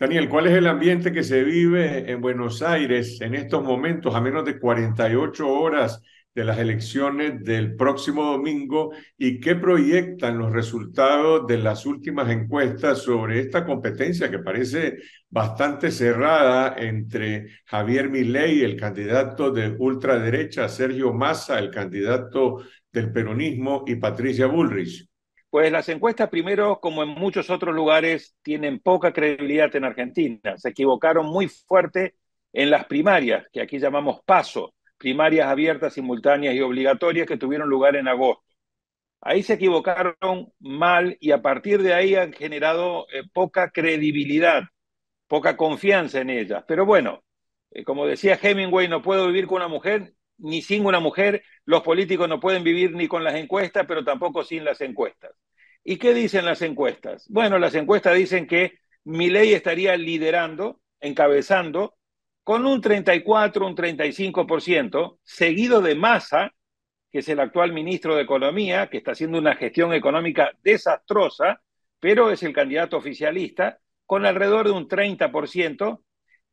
Daniel, ¿cuál es el ambiente que se vive en Buenos Aires en estos momentos, a menos de 48 horas de las elecciones del próximo domingo y qué proyectan los resultados de las últimas encuestas sobre esta competencia que parece bastante cerrada entre Javier Milei, el candidato de ultraderecha, Sergio Massa, el candidato del peronismo y Patricia Bullrich. Pues las encuestas, primero, como en muchos otros lugares, tienen poca credibilidad en Argentina. Se equivocaron muy fuerte en las primarias, que aquí llamamos paso, primarias abiertas, simultáneas y obligatorias que tuvieron lugar en agosto. Ahí se equivocaron mal y a partir de ahí han generado eh, poca credibilidad, poca confianza en ellas. Pero bueno, eh, como decía Hemingway, no puedo vivir con una mujer ni sin una mujer. Los políticos no pueden vivir ni con las encuestas, pero tampoco sin las encuestas. ¿Y qué dicen las encuestas? Bueno, las encuestas dicen que Milei estaría liderando, encabezando, con un 34, un 35%, seguido de Massa, que es el actual ministro de Economía, que está haciendo una gestión económica desastrosa, pero es el candidato oficialista, con alrededor de un 30%,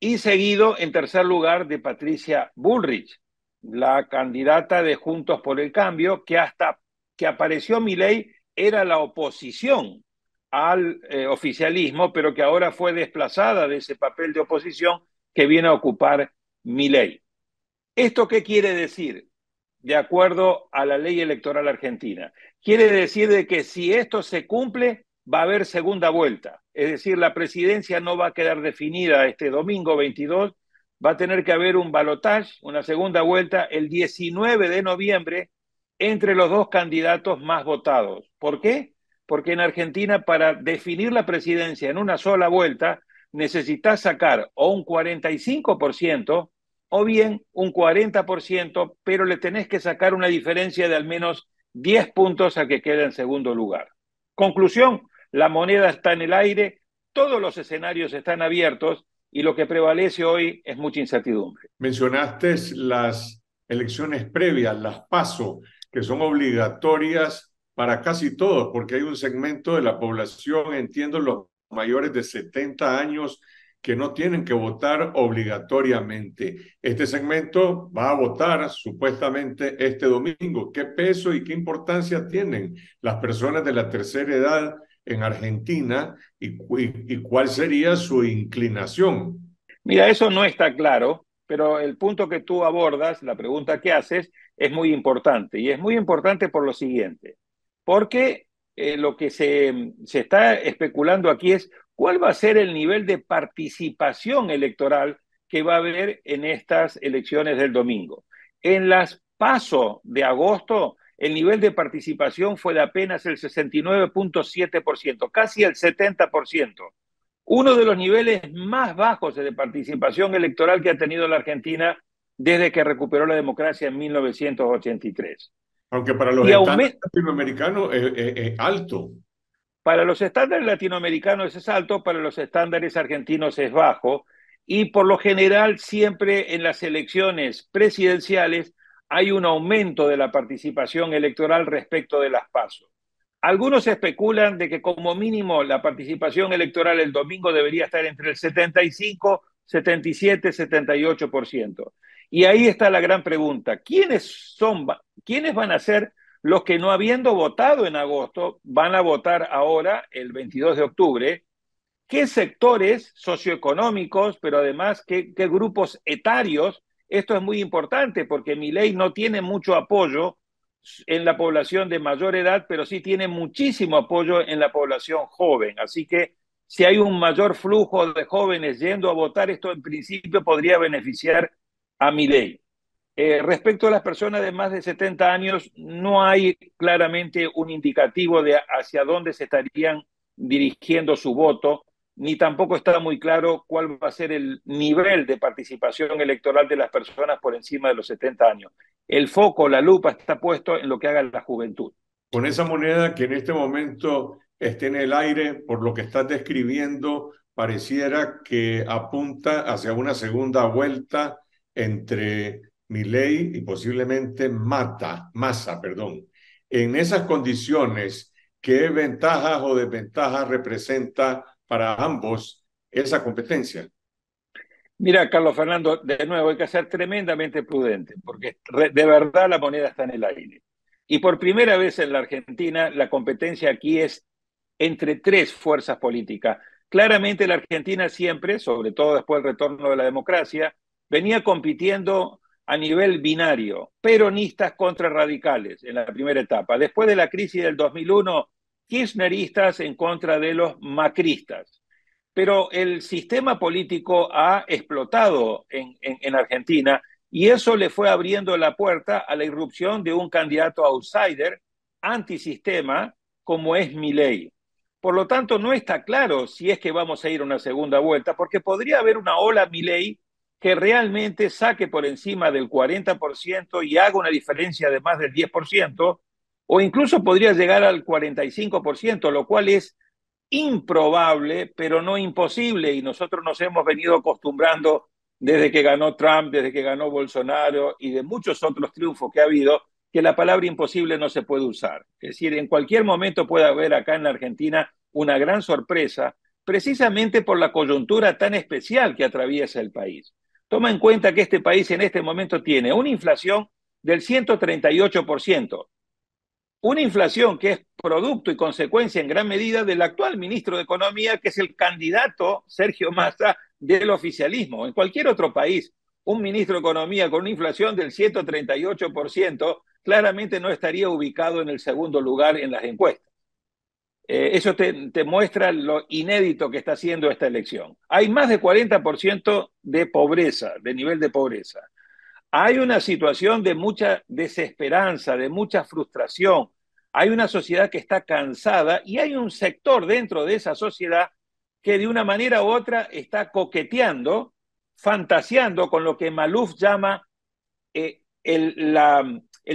y seguido en tercer lugar de Patricia Bullrich, la candidata de Juntos por el Cambio, que hasta que apareció Milei era la oposición al eh, oficialismo, pero que ahora fue desplazada de ese papel de oposición que viene a ocupar mi ley. ¿Esto qué quiere decir? De acuerdo a la ley electoral argentina. Quiere decir de que si esto se cumple, va a haber segunda vuelta. Es decir, la presidencia no va a quedar definida este domingo 22, va a tener que haber un balotaje, una segunda vuelta, el 19 de noviembre, entre los dos candidatos más votados. ¿Por qué? Porque en Argentina para definir la presidencia en una sola vuelta necesitas sacar o un 45% o bien un 40%, pero le tenés que sacar una diferencia de al menos 10 puntos a que quede en segundo lugar. Conclusión, la moneda está en el aire, todos los escenarios están abiertos y lo que prevalece hoy es mucha incertidumbre. Mencionaste las elecciones previas, las paso que son obligatorias para casi todos, porque hay un segmento de la población, entiendo, los mayores de 70 años que no tienen que votar obligatoriamente. Este segmento va a votar supuestamente este domingo. ¿Qué peso y qué importancia tienen las personas de la tercera edad en Argentina y, cuál sería su inclinación? Mira, eso no está claro, pero el punto que tú abordas, la pregunta que haces, es muy importante. Y es muy importante por lo siguiente, porque eh, lo que se, se está especulando aquí es cuál va a ser el nivel de participación electoral que va a haber en estas elecciones del domingo. En las paso de agosto, el nivel de participación fue de apenas el 69.7%, casi el 70%. Uno de los niveles más bajos de participación electoral que ha tenido la Argentina desde que recuperó la democracia en 1983. Aunque para los estándares latinoamericanos es, alto. Para los estándares latinoamericanos es alto, para los estándares argentinos es bajo. Y por lo general, siempre en las elecciones presidenciales hay un aumento de la participación electoral respecto de las pasos. Algunos especulan de que como mínimo la participación electoral el domingo debería estar entre el 75, 77, 78%. Y ahí está la gran pregunta. ¿Quiénes, son, ¿Quiénes van a ser los que no habiendo votado en agosto van a votar ahora el 22 de octubre? ¿Qué sectores socioeconómicos, pero además qué, qué grupos etarios? Esto es muy importante porque mi ley no tiene mucho apoyo en la población de mayor edad, pero sí tiene muchísimo apoyo en la población joven. Así que si hay un mayor flujo de jóvenes yendo a votar, esto en principio podría beneficiar a mi ley. Eh, respecto a las personas de más de 70 años, no hay claramente un indicativo de hacia dónde se estarían dirigiendo su voto, ni tampoco está muy claro cuál va a ser el nivel de participación electoral de las personas por encima de los 70 años. El foco, la lupa está puesto en lo que haga la juventud. Con esa moneda que en este momento esté en el aire, por lo que estás describiendo, pareciera que apunta hacia una segunda vuelta entre Milei y posiblemente Mata, Massa, perdón. En esas condiciones, ¿qué ventajas o desventajas representa para ambos esa competencia? Mira, Carlos Fernando, de nuevo hay que ser tremendamente prudente, porque de verdad la moneda está en el aire. Y por primera vez en la Argentina, la competencia aquí es entre tres fuerzas políticas. Claramente la Argentina siempre, sobre todo después del retorno de la democracia, venía compitiendo a nivel binario, peronistas contra radicales en la primera etapa. Después de la crisis del 2001, kirchneristas en contra de los macristas. Pero el sistema político ha explotado en, Argentina y eso le fue abriendo la puerta a la irrupción de un candidato outsider, antisistema, como es Milei. Por lo tanto, no está claro si es que vamos a ir a una segunda vuelta, porque podría haber una ola Milei que realmente saque por encima del 40% y haga una diferencia de más del 10%, o incluso podría llegar al 45%, lo cual es improbable, pero no imposible, y nosotros nos hemos venido acostumbrando desde que ganó Trump, desde que ganó Bolsonaro y de muchos otros triunfos que ha habido, que la palabra imposible no se puede usar. Es decir, en cualquier momento puede haber acá en Argentina una gran sorpresa, precisamente por la coyuntura tan especial que atraviesa el país. Toma en cuenta que este país en este momento tiene una inflación del 138%, una inflación que es producto y consecuencia en gran medida del actual ministro de Economía, que es el candidato Sergio Massa del oficialismo. En cualquier otro país, un ministro de Economía con una inflación del 138% claramente no estaría ubicado en el segundo lugar en las encuestas. Eh, eso te, muestra lo inédito que está haciendo esta elección. Hay más de 40% de pobreza, de nivel de pobreza. Hay una situación de mucha desesperanza, de mucha frustración. Hay una sociedad que está cansada y hay un sector dentro de esa sociedad que de una manera u otra está coqueteando, fantaseando con lo que Maluf llama eh, el,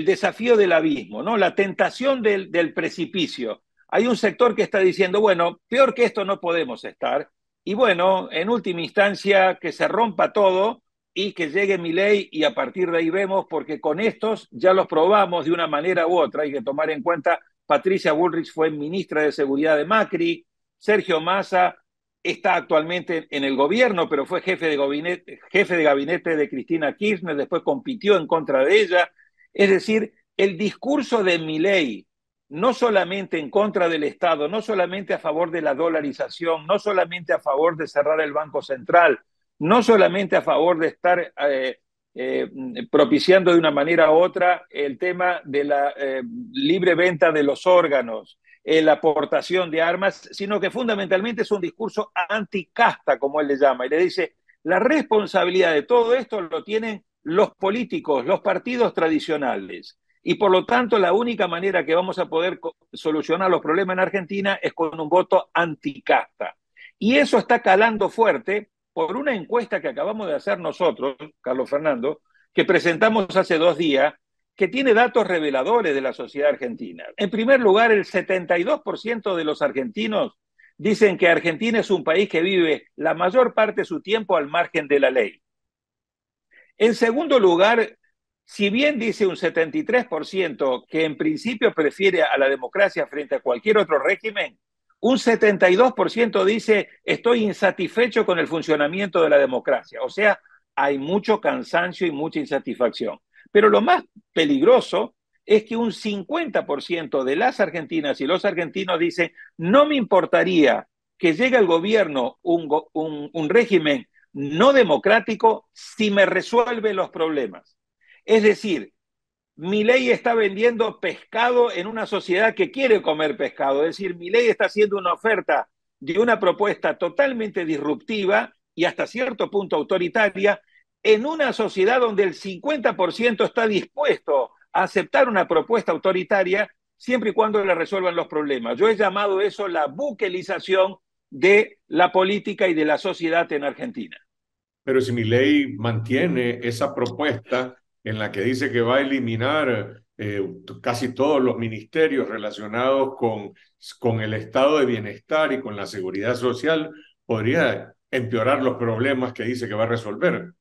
desafío del abismo, ¿no? la tentación del precipicio hay un sector que está diciendo, bueno, peor que esto no podemos estar. Y bueno, en última instancia, que se rompa todo y que llegue mi ley y a partir de ahí vemos, porque con estos ya los probamos de una manera u otra. Hay que tomar en cuenta, Patricia Bullrich fue ministra de Seguridad de Macri, Sergio Massa está actualmente en el gobierno, pero fue jefe de gabinete, jefe de, gabinete de Cristina Kirchner, después compitió en contra de ella. Es decir, el discurso de mi ley no solamente en contra del Estado, no solamente a favor de la dolarización, no solamente a favor de cerrar el Banco Central, no solamente a favor de estar eh, eh, propiciando de una manera u otra el tema de la eh, libre venta de los órganos, la aportación de armas, sino que fundamentalmente es un discurso anticasta, como él le llama, y le dice, la responsabilidad de todo esto lo tienen los políticos, los partidos tradicionales. Y por lo tanto, la única manera que vamos a poder solucionar los problemas en Argentina es con un voto anticasta. Y eso está calando fuerte por una encuesta que acabamos de hacer nosotros, Carlos Fernando, que presentamos hace dos días, que tiene datos reveladores de la sociedad argentina. En primer lugar, el 72% de los argentinos dicen que Argentina es un país que vive la mayor parte de su tiempo al margen de la ley. En segundo lugar, si bien dice un 73% que en principio prefiere a la democracia frente a cualquier otro régimen, un 72% dice estoy insatisfecho con el funcionamiento de la democracia. O sea, hay mucho cansancio y mucha insatisfacción. Pero lo más peligroso es que un 50% de las argentinas y los argentinos dicen, no me importaría que llegue al gobierno un, un régimen no democrático si me resuelve los problemas. Es decir, mi ley está vendiendo pescado en una sociedad que quiere comer pescado. Es decir, mi ley está haciendo una oferta de una propuesta totalmente disruptiva y hasta cierto punto autoritaria en una sociedad donde el 50% está dispuesto a aceptar una propuesta autoritaria siempre y cuando le resuelvan los problemas. Yo he llamado eso la buquelización de la política y de la sociedad en Argentina. Pero si mi ley mantiene esa propuesta en la que dice que va a eliminar eh, casi todos los ministerios relacionados con, con el estado de bienestar y con la seguridad social, podría empeorar los problemas que dice que va a resolver.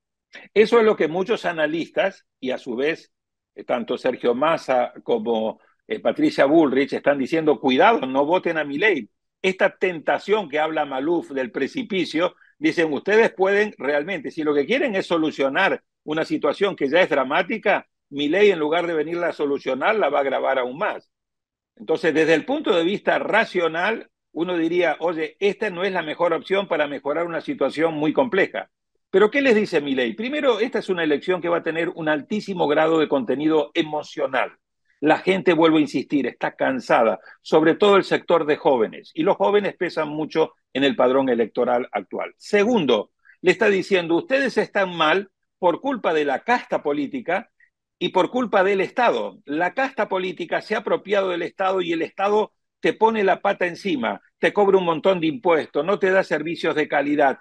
Eso es lo que muchos analistas y a su vez eh, tanto Sergio Massa como eh, Patricia Bullrich están diciendo, cuidado, no voten a mi ley. Esta tentación que habla Maluf del precipicio, dicen ustedes pueden realmente, si lo que quieren es solucionar una situación que ya es dramática, mi ley en lugar de venirla a solucionar la va a agravar aún más. Entonces, desde el punto de vista racional, uno diría, oye, esta no es la mejor opción para mejorar una situación muy compleja. Pero ¿qué les dice mi ley? Primero, esta es una elección que va a tener un altísimo grado de contenido emocional. La gente, vuelvo a insistir, está cansada, sobre todo el sector de jóvenes, y los jóvenes pesan mucho en el padrón electoral actual. Segundo, le está diciendo, ustedes están mal por culpa de la casta política y por culpa del Estado. La casta política se ha apropiado del Estado y el Estado te pone la pata encima, te cobra un montón de impuestos, no te da servicios de calidad.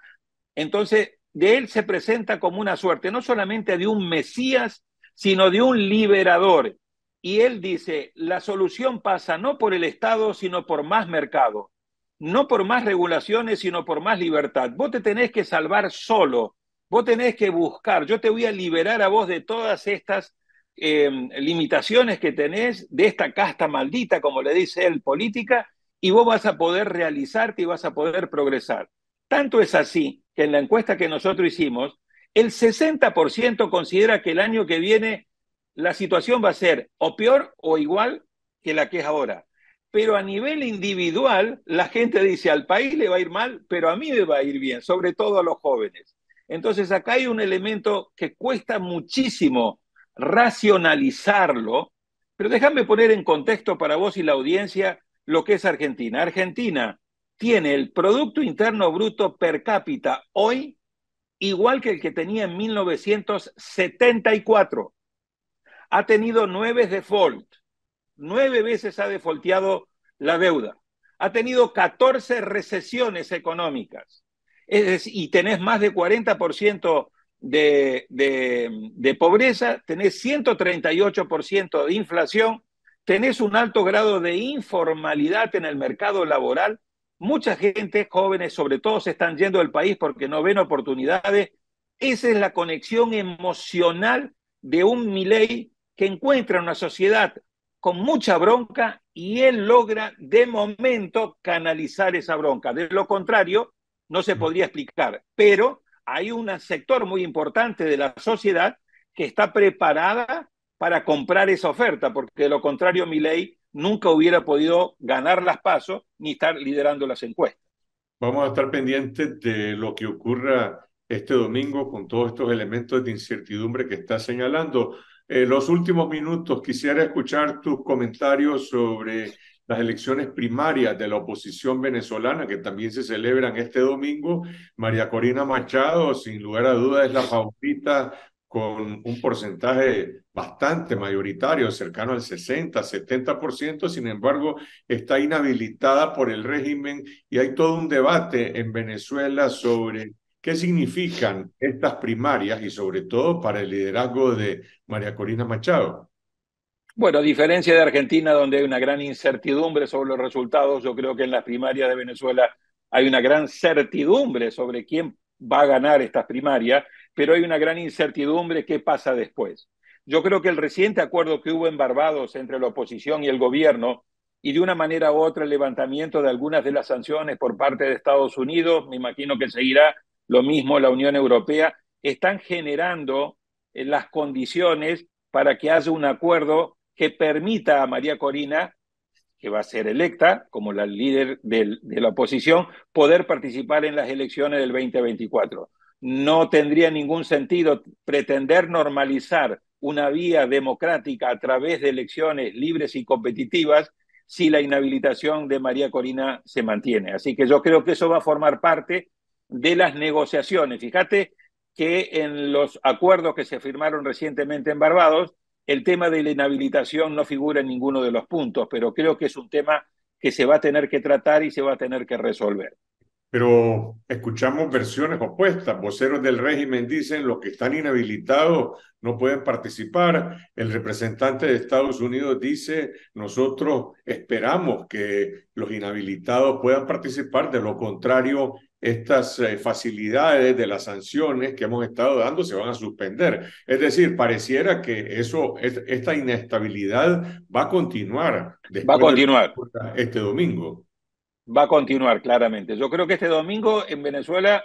Entonces, de él se presenta como una suerte, no solamente de un Mesías, sino de un liberador. Y él dice, la solución pasa no por el Estado, sino por más mercado, no por más regulaciones, sino por más libertad. Vos te tenés que salvar solo. Vos tenés que buscar, yo te voy a liberar a vos de todas estas em, limitaciones que tenés, de esta casta maldita, como le dice él, política, y vos vas a poder realizarte y vas a poder progresar. Tanto es así que en la encuesta que nosotros hicimos, el 60% considera que el año que viene la situación va a ser o peor o igual que la que es ahora. Pero a nivel individual, la gente dice, al país le va a ir mal, pero a mí me va a ir bien, sobre todo a los jóvenes. Entonces acá hay un elemento que cuesta muchísimo racionalizarlo, pero déjame poner en contexto para vos y la audiencia lo que es Argentina. Argentina tiene el Producto Interno Bruto per cápita hoy igual que el que tenía en 1974. Ha tenido nueve default, nueve veces ha defaultado la deuda, ha tenido 14 recesiones económicas, es, y tenés más de 40% de, pobreza, tenés 138% de inflación, tenés un alto grado de informalidad en el mercado laboral. Mucha gente, jóvenes sobre todo, se están yendo del país porque no ven oportunidades. Esa es la conexión emocional de un Milei que encuentra una sociedad con mucha bronca y él logra de momento canalizar esa bronca. De lo contrario, no se podría explicar, pero hay un sector muy importante de la sociedad que está preparada para comprar esa oferta, porque de lo contrario mi ley nunca hubiera podido ganar las pasos ni estar liderando las encuestas. Vamos a estar pendientes de lo que ocurra este domingo con todos estos elementos de incertidumbre que está señalando. En eh, los últimos minutos, quisiera escuchar tus comentarios sobre las elecciones primarias de la oposición venezolana, que también se celebran este domingo, María Corina Machado, sin lugar a dudas, es la favorita con un porcentaje bastante mayoritario, cercano al 60, 70%, sin embargo, está inhabilitada por el régimen y hay todo un debate en Venezuela sobre ¿Qué significan estas primarias y sobre todo para el liderazgo de María Corina Machado? Bueno, a diferencia de Argentina, donde hay una gran incertidumbre sobre los resultados, yo creo que en las primarias de Venezuela hay una gran certidumbre sobre quién va a ganar estas primarias, pero hay una gran incertidumbre qué pasa después. Yo creo que el reciente acuerdo que hubo en Barbados entre la oposición y el gobierno y de una manera u otra el levantamiento de algunas de las sanciones por parte de Estados Unidos, me imagino que seguirá lo mismo la Unión Europea, están generando eh, las condiciones para que haya un acuerdo que permita a María Corina, que va a ser electa como la líder de la oposición, poder participar en las elecciones del 2024. No tendría ningún sentido pretender normalizar una vía democrática a través de elecciones libres y competitivas si la inhabilitación de María Corina se mantiene. Así que yo creo que eso va a formar parte de las negociaciones. Fíjate que en los acuerdos que se firmaron recientemente en Barbados, el tema de la inhabilitación no figura en ninguno de los puntos, pero creo que es un tema que se va a tener que tratar y se va a tener que resolver. Pero escuchamos versiones opuestas. Voceros del régimen dicen los que están inhabilitados no pueden participar. El representante de Estados Unidos dice nosotros esperamos que los inhabilitados puedan participar, de lo contrario estas eh, facilidades de las sanciones que hemos estado dando se van a suspender. Es decir, pareciera que eso, esta inestabilidad va a continuar. Va a continuar. este domingo. Va a continuar, claramente. Yo creo que este domingo en Venezuela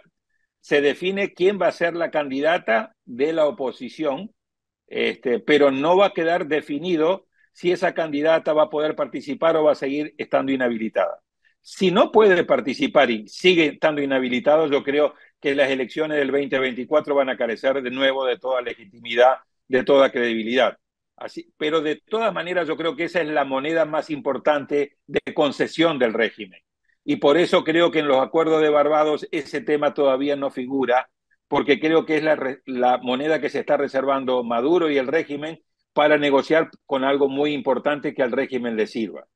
se define quién va a ser la candidata de la oposición, este, pero no va a quedar definido si esa candidata va a poder participar o va a seguir estando inhabilitada. Si no puede participar y sigue estando inhabilitado, yo creo que las elecciones del 2024 van a carecer de nuevo de toda legitimidad, de toda credibilidad. Así, pero de todas maneras yo creo que esa es la moneda más importante de concesión del régimen. Y por eso creo que en los acuerdos de Barbados ese tema todavía no figura, porque creo que es la, la moneda que se está reservando Maduro y el régimen para negociar con algo muy importante que al régimen le sirva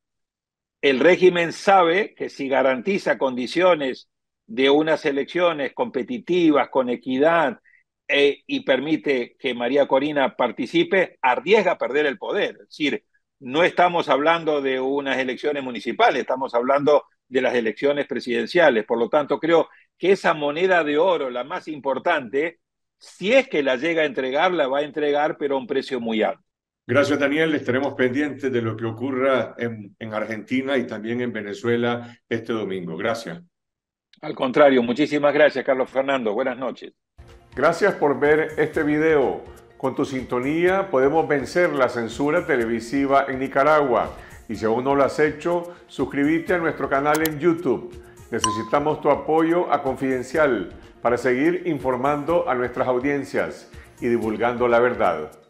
el régimen sabe que si garantiza condiciones de unas elecciones competitivas, con equidad, eh, y permite que María Corina participe, arriesga perder el poder. Es decir, no estamos hablando de unas elecciones municipales, estamos hablando de las elecciones presidenciales. Por lo tanto, creo que esa moneda de oro, la más importante, si es que la llega a entregar, la va a entregar, pero a un precio muy alto. Gracias, Daniel. Estaremos pendientes de lo que ocurra en, Argentina y también en Venezuela este domingo. Gracias. Al contrario, muchísimas gracias, Carlos Fernando. Buenas noches. Gracias por ver este video. Con tu sintonía podemos vencer la censura televisiva en Nicaragua. Y si aún no lo has hecho, suscríbete a nuestro canal en YouTube. Necesitamos tu apoyo a Confidencial para seguir informando a nuestras audiencias y divulgando la verdad.